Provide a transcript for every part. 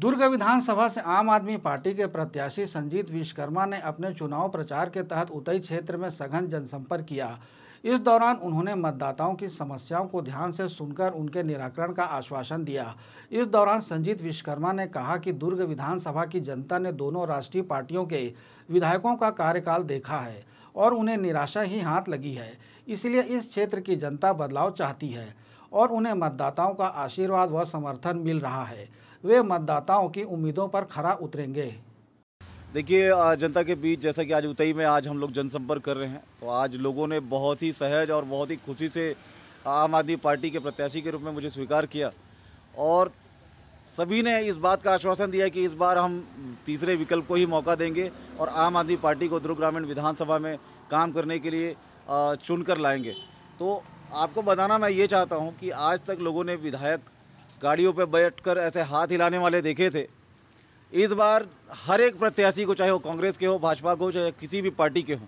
दुर्ग विधानसभा से आम आदमी पार्टी के प्रत्याशी संजीत विश्वकर्मा ने अपने चुनाव प्रचार के तहत उतई क्षेत्र में सघन जनसंपर्क किया इस दौरान उन्होंने मतदाताओं की समस्याओं को ध्यान से सुनकर उनके निराकरण का आश्वासन दिया इस दौरान संजीत विश्वकर्मा ने कहा कि दुर्ग विधानसभा की जनता ने दोनों राष्ट्रीय पार्टियों के विधायकों का कार्यकाल देखा है और उन्हें निराशा ही हाथ लगी है इसलिए इस क्षेत्र की जनता बदलाव चाहती है और उन्हें मतदाताओं का आशीर्वाद व समर्थन मिल रहा है वे मतदाताओं की उम्मीदों पर खरा उतरेंगे देखिए जनता के बीच जैसा कि आज उतई में आज हम लोग जनसंपर्क कर रहे हैं तो आज लोगों ने बहुत ही सहज और बहुत ही खुशी से आम आदमी पार्टी के प्रत्याशी के रूप में मुझे स्वीकार किया और सभी ने इस बात का आश्वासन दिया कि इस बार हम तीसरे विकल्प को ही मौका देंगे और आम आदमी पार्टी को ध्रुव ग्रामीण विधानसभा में काम करने के लिए चुनकर लाएंगे तो आपको बताना मैं ये चाहता हूँ कि आज तक लोगों ने विधायक गाड़ियों पर बैठकर ऐसे हाथ हिलाने वाले देखे थे इस बार हर एक प्रत्याशी को चाहे वो कांग्रेस के हो भाजपा के हो चाहे किसी भी पार्टी के हो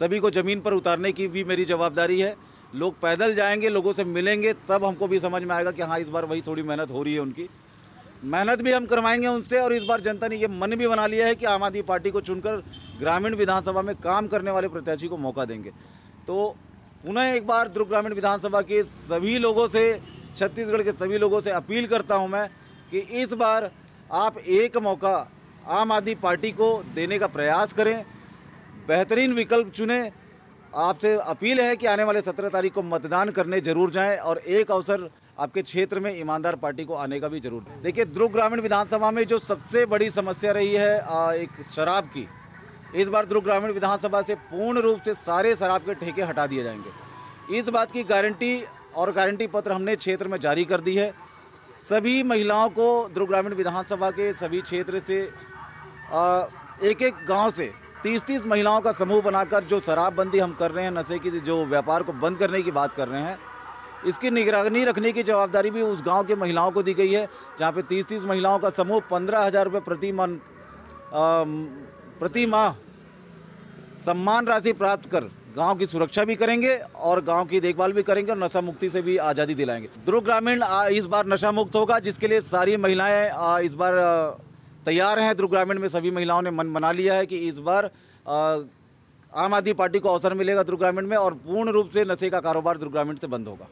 सभी को ज़मीन पर उतारने की भी मेरी जवाबदारी है लोग पैदल जाएंगे लोगों से मिलेंगे तब हमको भी समझ में आएगा कि हाँ इस बार वही थोड़ी मेहनत हो रही है उनकी मेहनत भी हम करवाएंगे उनसे और इस बार जनता ने ये मन भी बना लिया है कि आम आदमी पार्टी को चुनकर ग्रामीण विधानसभा में काम करने वाले प्रत्याशी को मौका देंगे तो पुनः एक बार ध्रुव ग्रामीण विधानसभा के सभी लोगों से छत्तीसगढ़ के सभी लोगों से अपील करता हूं मैं कि इस बार आप एक मौका आम आदमी पार्टी को देने का प्रयास करें बेहतरीन विकल्प चुनें आपसे अपील है कि आने वाले सत्रह तारीख को मतदान करने जरूर जाएं और एक अवसर आपके क्षेत्र में ईमानदार पार्टी को आने का भी जरूर देखिए ध्रुव ग्रामीण विधानसभा में जो सबसे बड़ी समस्या रही है एक शराब की इस बार दुर्ग ग्रामीण विधानसभा से पूर्ण रूप से सारे शराब के ठेके हटा दिए जाएंगे इस बात की गारंटी और गारंटी पत्र हमने क्षेत्र में जारी कर दी है सभी महिलाओं को दुर्ग ग्रामीण विधानसभा के सभी क्षेत्र से आ, एक एक गांव से तीस तीस महिलाओं का समूह बनाकर जो शराबबंदी हम कर रहे हैं नशे की जो व्यापार को बंद करने की बात कर रहे हैं इसकी निगरानी रखने की जवाबदारी भी उस गांव के महिलाओं को दी गई है जहां पे तीस तीस महिलाओं का समूह पंद्रह हज़ार रुपये प्रति मन प्रति माह सम्मान राशि प्राप्त कर गांव की सुरक्षा भी करेंगे और गांव की देखभाल भी करेंगे और नशा मुक्ति से भी आज़ादी दिलाएंगे ध्रुव ग्रामीण इस बार नशा मुक्त होगा जिसके लिए सारी महिलाएं इस बार तैयार हैं ध्रुव ग्रामीण में सभी महिलाओं ने मन बना लिया है कि इस बार आम आदमी पार्टी को अवसर मिलेगा ध्रुव ग्रामीण में और पूर्ण रूप से नशे का कारोबार ध्रुव ग्रामीण से बंद होगा